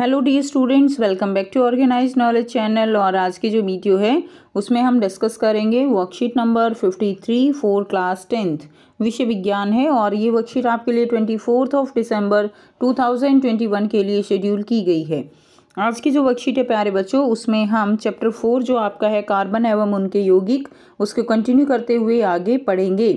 hello the students welcome back to organise knowledge channel और आज की जो वीडियो है उसमें हम डिस्कस करेंगे worksheet number fifty three four class tenth विषय विज्ञान है और ये वर्कशीट आपके लिए twenty fourth of December two thousand twenty one के लिए शेड्यूल की गई है आज की जो वर्कशीट है प्यारे बच्चों उसमें हम चैप्टर फोर जो आपका है कार्बन एवं उनके यौगिक उसको कंटिन्यू करते हुए आगे पढ़ेंगे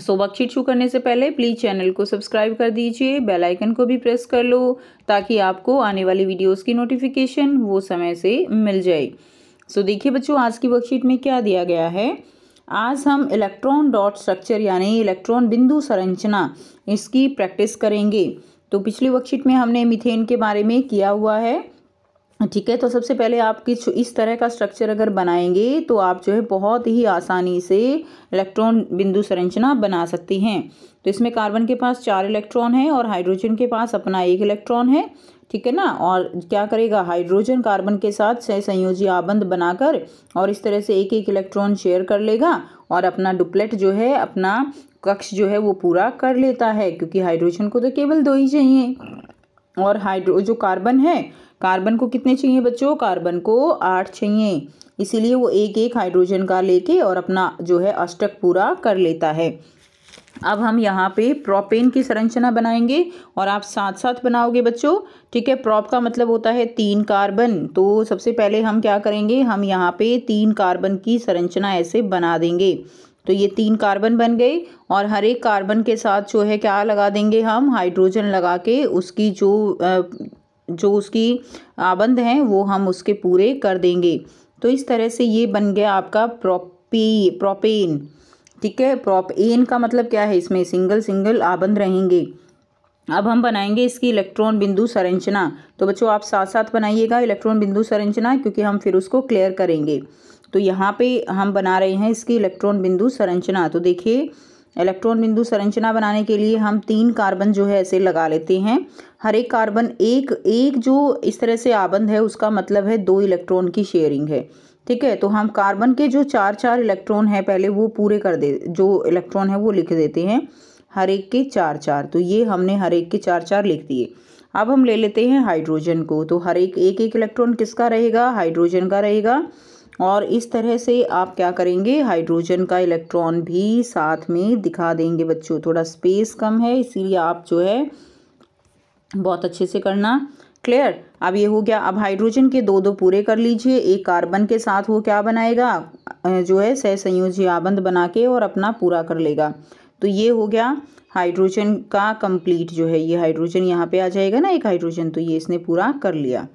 सो वर्कशीट शुरू करने से पहले प्लीज़ चैनल को सब्सक्राइब कर दीजिए बेल आइकन को भी प्रेस कर लो ताकि आपको आने वाली वीडियोस की नोटिफिकेशन वो समय से मिल जाए सो so, देखिए बच्चों आज की वर्कशीट में क्या दिया गया है आज हम इलेक्ट्रॉन डॉट स्ट्रक्चर यानी इलेक्ट्रॉन बिंदु संरचना इसकी प्रैक्टिस करेंगे तो पिछली वर्कशीट में हमने मिथेन के बारे में किया हुआ है ठीक है तो सबसे पहले आप किस इस तरह का स्ट्रक्चर अगर बनाएंगे तो आप जो है बहुत ही आसानी से इलेक्ट्रॉन बिंदु संरचना बना सकती हैं तो इसमें कार्बन के पास चार इलेक्ट्रॉन है और हाइड्रोजन के पास अपना एक इलेक्ट्रॉन है ठीक है ना और क्या करेगा हाइड्रोजन कार्बन के साथ सह संयोजी आबंध बनाकर और इस तरह से एक एक इलेक्ट्रॉन शेयर कर लेगा और अपना डुप्लेट जो है अपना कक्ष जो है वो पूरा कर लेता है क्योंकि हाइड्रोजन को तो केवल दो ही चाहिए और हाइड्रो जो कार्बन है कार्बन को कितने चाहिए बच्चों कार्बन को आठ चाहिए इसीलिए वो एक एक हाइड्रोजन का लेके और अपना जो है अष्टक पूरा कर लेता है अब हम यहाँ पे प्रोपेन की संरचना बनाएंगे और आप साथ साथ बनाओगे बच्चों ठीक है प्रॉप का मतलब होता है तीन कार्बन तो सबसे पहले हम क्या करेंगे हम यहाँ पे तीन कार्बन की संरचना ऐसे बना देंगे तो ये तीन कार्बन बन गए और हर एक कार्बन के साथ जो है क्या लगा देंगे हम हाइड्रोजन लगा के उसकी जो जो उसकी आबंद हैं वो हम उसके पूरे कर देंगे तो इस तरह से ये बन गया आपका प्रोपी प्रोपेन ठीक है प्रोपेन का मतलब क्या है इसमें सिंगल सिंगल आबंद रहेंगे अब हम बनाएंगे इसकी इलेक्ट्रॉन बिंदु संरचना तो बच्चों आप साथ साथ बनाइएगा इलेक्ट्रॉन बिंदु संरचना क्योंकि हम फिर उसको क्लियर करेंगे तो यहाँ पे हम बना रहे हैं इसकी इलेक्ट्रॉन बिंदु संरचना तो देखिए इलेक्ट्रॉन बिंदु संरचना बनाने के लिए हम तीन कार्बन जो है ऐसे लगा लेते हैं हर एक कार्बन एक एक जो इस तरह से आबंध है उसका मतलब है दो इलेक्ट्रॉन की शेयरिंग है ठीक है तो हम कार्बन के जो चार चार इलेक्ट्रॉन है पहले वो पूरे कर दे जो इलेक्ट्रॉन है वो लिख देते हैं हर एक के चार चार तो ये हमने हर एक के चार चार लिख दिए अब हम ले लेते हैं हाइड्रोजन को तो हर एक एक एक इलेक्ट्रॉन किसका रहेगा हाइड्रोजन का रहेगा और इस तरह से आप क्या करेंगे हाइड्रोजन का इलेक्ट्रॉन भी साथ में दिखा देंगे बच्चों थोड़ा स्पेस कम है इसीलिए आप जो है बहुत अच्छे से करना क्लियर अब ये हो गया अब हाइड्रोजन के दो दो पूरे कर लीजिए एक कार्बन के साथ वो क्या बनाएगा जो है संयोजी आबंध बना के और अपना पूरा कर लेगा तो ये हो गया हाइड्रोजन का कंप्लीट जो है ये हाइड्रोजन यहाँ पे आ जाएगा ना एक हाइड्रोजन तो ये इसने पूरा कर लिया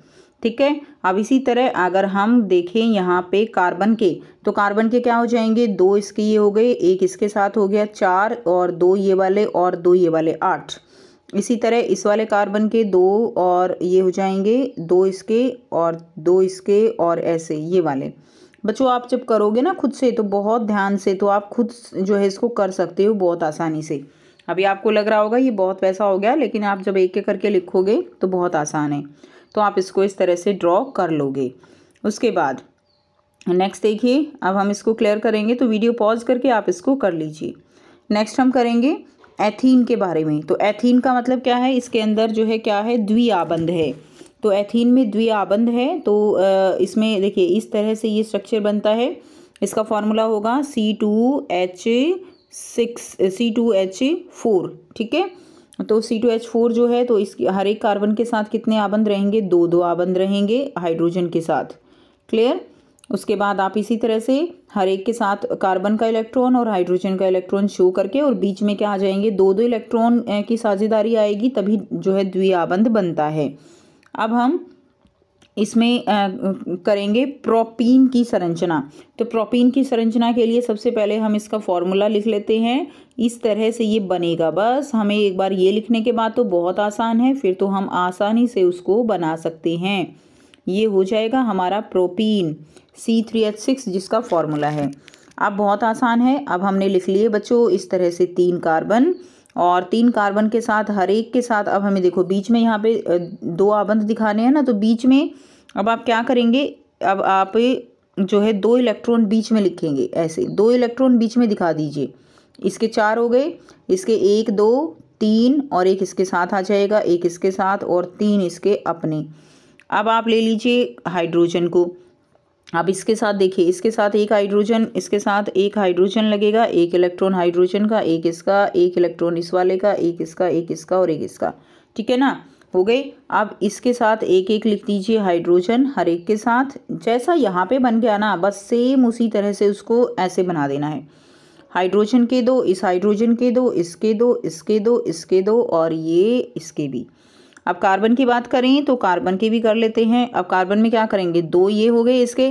ठीक है अब इसी तरह अगर हम देखें यहाँ पे कार्बन के तो कार्बन के क्या हो जाएंगे दो इसके ये हो गए एक इसके साथ हो गया चार और दो ये वाले और दो ये वाले आठ इसी तरह इस वाले कार्बन के दो और ये हो जाएंगे दो इसके और दो इसके और ऐसे ये वाले बच्चों आप जब करोगे ना खुद से तो बहुत ध्यान से तो आप खुद जो है इसको कर सकते हो बहुत आसानी से अभी आपको लग रहा होगा ये बहुत पैसा हो गया लेकिन आप जब एक एक करके लिखोगे तो बहुत आसान है तो आप इसको इस तरह से ड्रॉ कर लोगे उसके बाद नेक्स्ट देखिए अब हम इसको क्लियर करेंगे तो वीडियो पॉज करके आप इसको कर लीजिए नेक्स्ट हम करेंगे एथीन के बारे में तो एथीन का मतलब क्या है इसके अंदर जो है क्या है द्विआबंध है तो एथीन में द्विआबंध है तो इसमें देखिए इस तरह से ये स्ट्रक्चर बनता है इसका फॉर्मूला होगा C two H six C two H four ठीक है तो सी टू एच फोर जो है तो इस हर एक कार्बन के साथ कितने आबंद रहेंगे दो दो आबंद रहेंगे हाइड्रोजन के साथ क्लियर उसके बाद आप इसी तरह से हर एक के साथ कार्बन का इलेक्ट्रॉन और हाइड्रोजन का इलेक्ट्रॉन शो करके और बीच में क्या आ जाएंगे दो दो इलेक्ट्रॉन की साझेदारी आएगी तभी जो है आबंध बनता है अब हम इसमें करेंगे प्रोपीन की संरचना तो प्रोपीन की संरचना के लिए सबसे पहले हम इसका फॉर्मूला लिख लेते हैं इस तरह से ये बनेगा बस हमें एक बार ये लिखने के बाद तो बहुत आसान है फिर तो हम आसानी से उसको बना सकते हैं ये हो जाएगा हमारा propene C three H six जिसका फॉर्मूला है अब बहुत आसान है अब हमने लिख लिए बच्चों इस तरह से तीन कार्बन और तीन कार्बन के साथ हर एक के साथ अब हमें देखो बीच में यहाँ पे दो आबंध दिखाने हैं ना तो बीच में अब आप क्या करेंगे अब आप जो है दो इलेक्ट्रॉन बीच में लिखेंगे ऐसे दो इलेक्ट्रॉन बीच में दिखा दीजिए इसके चार हो गए इसके एक दो तीन और एक इसके साथ आ जाएगा एक इसके साथ और तीन इसके अपने अब आप ले लीजिए हाइड्रोजन को अब इसके साथ देखिए इसके साथ एक हाइड्रोजन इसके साथ एक हाइड्रोजन लगेगा एक इलेक्ट्रॉन हाइड्रोजन का एक इसका एक इलेक्ट्रॉन इस वाले का एक इसका एक इसका और एक इसका ठीक है ना हो गए अब इसके साथ एक एक लिख दीजिए हाइड्रोजन हर एक के साथ जैसा यहाँ पे बन गया ना बस सेम उसी तरह से उसको ऐसे बना देना है हाइड्रोजन के दो इस हाइड्रोजन के दो इसके दो इसके दो इसके दो और ये इसके भी अब कार्बन की बात करें तो कार्बन की भी कर लेते हैं अब कार्बन में क्या करेंगे दो ये हो गए इसके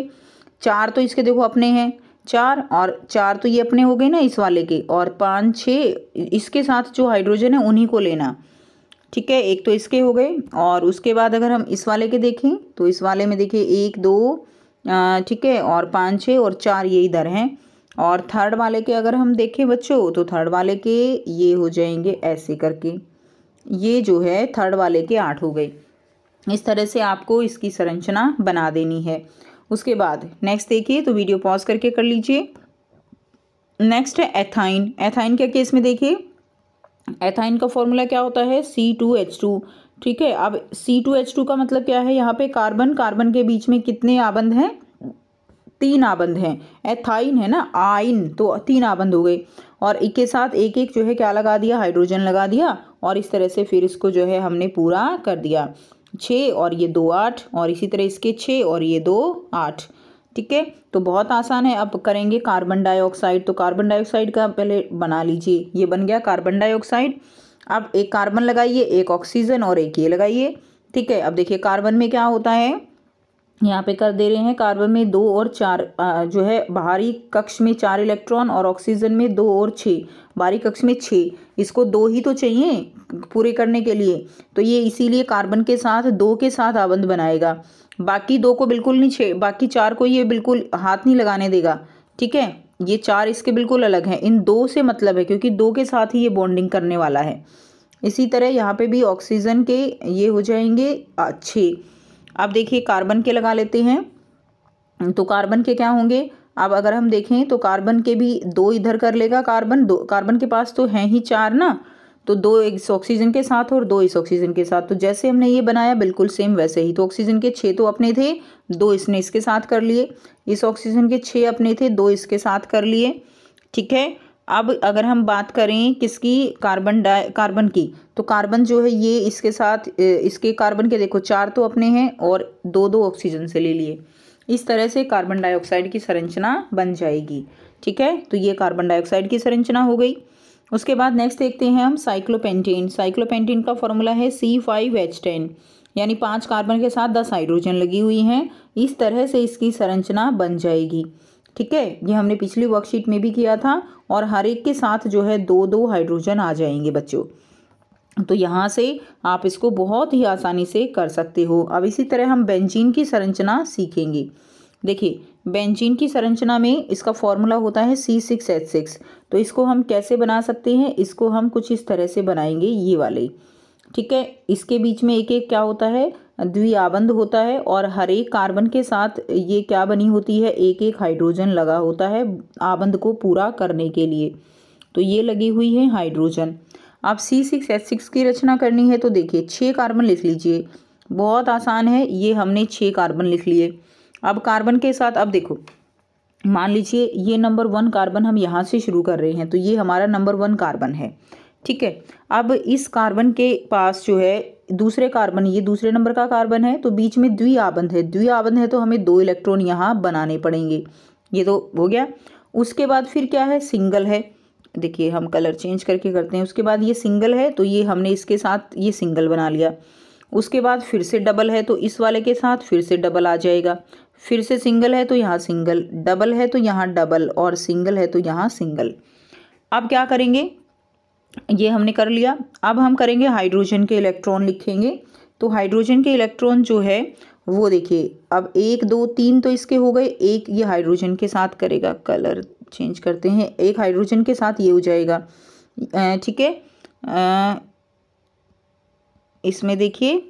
चार तो इसके देखो अपने हैं चार और चार तो ये अपने हो गए ना इस वाले के और पाँच छः इसके साथ जो हाइड्रोजन है उन्हीं को लेना ठीक है एक तो इसके हो गए और उसके बाद अगर हम इस वाले के देखें तो इस वाले में देखिए एक दो ठीक है और पाँच छः और चार ये इधर हैं और थर्ड वाले के अगर हम देखें बच्चों तो थर्ड वाले के ये हो जाएंगे ऐसे करके ये जो है थर्ड वाले के आठ हो गए इस तरह से आपको इसकी संरचना बना देनी है उसके बाद नेक्स्ट देखिए तो वीडियो पॉज करके कर लीजिए नेक्स्ट है एथाइन एथाइन क्या केस में देखिए एथाइन का फॉर्मूला क्या होता है सी टू एच टू ठीक है अब सी टू एच टू का मतलब क्या है यहाँ पे कार्बन कार्बन के बीच में कितने आबंध हैं तीन आबंध हैं एथाइन है ना आइन तो तीन आबंध हो गए और एक के साथ एक एक जो है क्या लगा दिया हाइड्रोजन लगा दिया और इस तरह से फिर इसको जो है हमने पूरा कर दिया छः और ये दो आठ और इसी तरह इसके छः और ये दो आठ ठीक है तो बहुत आसान है अब करेंगे कार्बन डाइऑक्साइड तो कार्बन डाइऑक्साइड का पहले बना लीजिए ये बन गया कार्बन डाइऑक्साइड अब एक कार्बन लगाइए एक ऑक्सीजन और एक ये लगाइए ठीक है अब देखिए कार्बन में क्या होता है यहाँ पे कर दे रहे हैं कार्बन में दो और चार जो है बाहरी कक्ष में चार इलेक्ट्रॉन और ऑक्सीजन में दो और छः बाहरी कक्ष में छः इसको दो ही तो चाहिए पूरे करने के लिए तो ये इसीलिए कार्बन के साथ दो के साथ आबंध बनाएगा बाकी दो को बिल्कुल नहीं छे बाकी चार को ये बिल्कुल हाथ नहीं लगाने देगा ठीक है ये चार इसके बिल्कुल अलग हैं इन दो से मतलब है क्योंकि दो के साथ ही ये बॉन्डिंग करने वाला है इसी तरह यहाँ पे भी ऑक्सीजन के ये हो जाएंगे छः अब देखिए कार्बन के लगा लेते हैं तो कार्बन के क्या होंगे अब अगर हम देखें तो कार्बन के भी दो इधर कर लेगा कार्बन दो कार्बन के पास तो हैं ही चार ना तो दो इस ऑक्सीजन के साथ और दो इस ऑक्सीजन के साथ तो जैसे हमने ये बनाया बिल्कुल सेम वैसे ही तो ऑक्सीजन के छः तो अपने थे दो इसने इसके साथ कर लिए इस ऑक्सीजन के छः अपने थे दो इसके साथ कर लिए ठीक है अब अगर हम बात करें किसकी कार्बन डाई कार्बन की तो कार्बन जो है ये इसके साथ इसके कार्बन के देखो चार तो अपने हैं और दो दो ऑक्सीजन से ले लिए इस तरह से कार्बन डाइऑक्साइड की संरचना बन जाएगी ठीक है तो ये कार्बन डाइऑक्साइड की संरचना हो गई उसके बाद नेक्स्ट देखते हैं हम साइक्लोपेंटीन साइक्लोपेंटीन का फॉर्मूला है सी फाइव एच टेन यानी पाँच कार्बन के साथ दस हाइड्रोजन लगी हुई हैं इस तरह से इसकी संरचना बन जाएगी ठीक है ये हमने पिछली वर्कशीट में भी किया था और हर एक के साथ जो है दो दो हाइड्रोजन आ जाएंगे बच्चों तो यहाँ से आप इसको बहुत ही आसानी से कर सकते हो अब इसी तरह हम बेंजीन की संरचना सीखेंगे देखिए बेंजीन की संरचना में इसका फॉर्मूला होता है सी सिक्स एच सिक्स तो इसको हम कैसे बना सकते हैं इसको हम कुछ इस तरह से बनाएंगे ये वाले ठीक है इसके बीच में एक एक क्या होता है द्विआबंध होता है और हर एक कार्बन के साथ ये क्या बनी होती है एक एक हाइड्रोजन लगा होता है आबंध को पूरा करने के लिए तो ये लगी हुई है हाइड्रोजन आप सी सिक्स एच सिक्स की रचना करनी है तो देखिए छः कार्बन लिख लीजिए बहुत आसान है ये हमने छः कार्बन लिख लिए अब कार्बन के साथ अब देखो मान लीजिए ये नंबर वन कार्बन हम यहाँ से शुरू कर रहे हैं तो ये हमारा नंबर वन कार्बन है ठीक है अब इस कार्बन के पास जो है दूसरे कार्बन ये दूसरे नंबर का कार्बन है तो बीच में द्वि आबंध है आबंध है तो हमें दो इलेक्ट्रॉन यहाँ बनाने पड़ेंगे ये तो हो गया उसके बाद फिर क्या है सिंगल है देखिए हम कलर चेंज करके करते हैं उसके बाद ये सिंगल है तो ये हमने इसके साथ ये सिंगल बना लिया उसके बाद फिर से डबल है तो इस वाले के साथ फिर से डबल आ जाएगा फिर से सिंगल है तो यहाँ सिंगल डबल है तो यहाँ डबल और सिंगल है तो यहाँ सिंगल अब क्या करेंगे ये हमने कर लिया अब हम करेंगे हाइड्रोजन के इलेक्ट्रॉन लिखेंगे तो हाइड्रोजन के इलेक्ट्रॉन जो है वो देखिए अब एक दो तीन तो इसके हो गए एक ये हाइड्रोजन के साथ करेगा कलर चेंज करते हैं एक हाइड्रोजन के साथ ये हो जाएगा ठीक है इसमें देखिए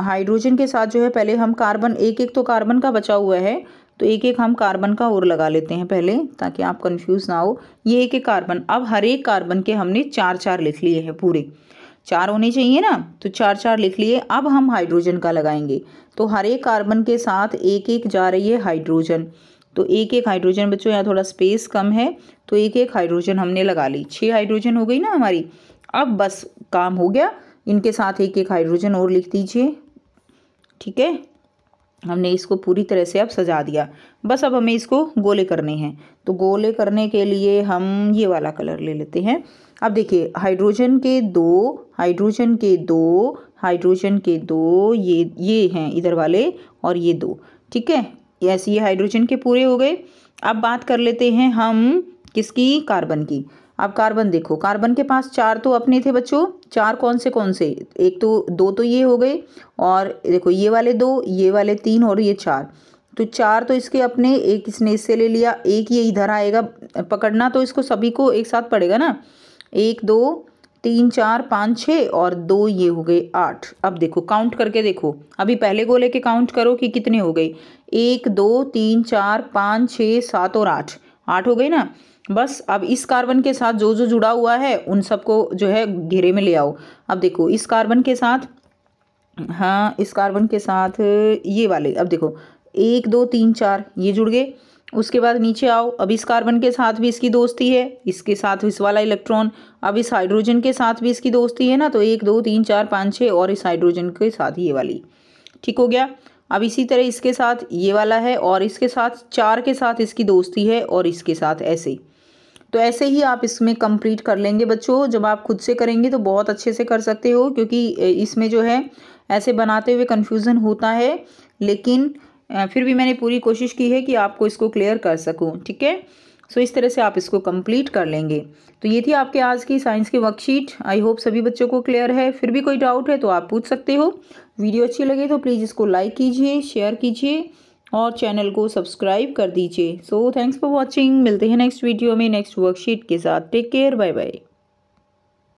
हाइड्रोजन के साथ जो है पहले हम कार्बन एक एक तो कार्बन का बचा हुआ है तो एक एक हम कार्बन का और लगा लेते हैं पहले ताकि आप कन्फ्यूज ना हो ये एक एक कार्बन अब हर एक कार्बन के हमने चार चार लिख लिए हैं पूरे चार होने चाहिए ना तो चार चार लिख लिए अब हम हाइड्रोजन का लगाएंगे तो हर एक कार्बन के साथ एक एक जा रही है हाइड्रोजन तो एक एक हाइड्रोजन बच्चों यहाँ थोड़ा स्पेस कम है तो एक एक हाइड्रोजन हमने लगा ली छः हाइड्रोजन हो गई ना हमारी अब बस काम हो गया इनके साथ एक एक हाइड्रोजन और लिख दीजिए ठीक है हमने इसको पूरी तरह से अब सजा दिया बस अब हमें इसको गोले करने हैं तो गोले करने के लिए हम ये वाला कलर ले लेते हैं अब देखिए हाइड्रोजन के दो हाइड्रोजन के दो हाइड्रोजन के दो ये ये हैं इधर वाले और ये दो ठीक है ऐसे ये हाइड्रोजन के पूरे हो गए अब बात कर लेते हैं हम किसकी कार्बन की अब कार्बन देखो कार्बन के पास चार तो अपने थे बच्चों चार कौन से कौन से एक तो दो तो ये हो गए और देखो ये वाले दो ये वाले तीन और ये चार तो चार तो इसके अपने एक इसने इससे ले लिया एक ये इधर आएगा पकड़ना तो इसको सभी को एक साथ पड़ेगा ना एक दो तीन चार पाँच छः और दो ये हो गए आठ अब देखो काउंट करके देखो अभी पहले गोले के काउंट करो कि कितने हो गए एक दो तीन चार पाँच छः सात और आठ आठ हो गए ना बस अब इस कार्बन के साथ जो जो जुड़ा हुआ है उन सबको जो है घेरे में ले आओ अब देखो इस कार्बन के साथ हाँ इस कार्बन के साथ ये वाले अब देखो एक दो तीन चार ये जुड़ गए उसके बाद नीचे आओ अब इस कार्बन के साथ भी इसकी दोस्ती है इसके साथ इस वाला इलेक्ट्रॉन अब इस हाइड्रोजन के साथ भी इसकी दोस्ती है ना तो एक दो तीन चार पाँच छः और इस हाइड्रोजन के साथ ये वाली ठीक हो गया अब इसी तरह इसके साथ ये वाला है और इसके साथ चार के साथ इसकी दोस्ती है और इसके साथ ऐसे तो ऐसे ही आप इसमें कंप्लीट कर लेंगे बच्चों जब आप खुद से करेंगे तो बहुत अच्छे से कर सकते हो क्योंकि इसमें जो है ऐसे बनाते हुए कन्फ्यूज़न होता है लेकिन फिर भी मैंने पूरी कोशिश की है कि आपको इसको क्लियर कर सकूँ ठीक है सो इस तरह से आप इसको कंप्लीट कर लेंगे तो ये थी आपके आज की साइंस की वर्कशीट आई होप सभी बच्चों को क्लियर है फिर भी कोई डाउट है तो आप पूछ सकते हो वीडियो अच्छी लगे तो प्लीज़ इसको लाइक कीजिए शेयर कीजिए और चैनल को सब्सक्राइब कर दीजिए सो थैंक्स फॉर वॉचिंग मिलते हैं नेक्स्ट वीडियो में नेक्स्ट वर्कशीट के साथ टेक केयर बाय बाय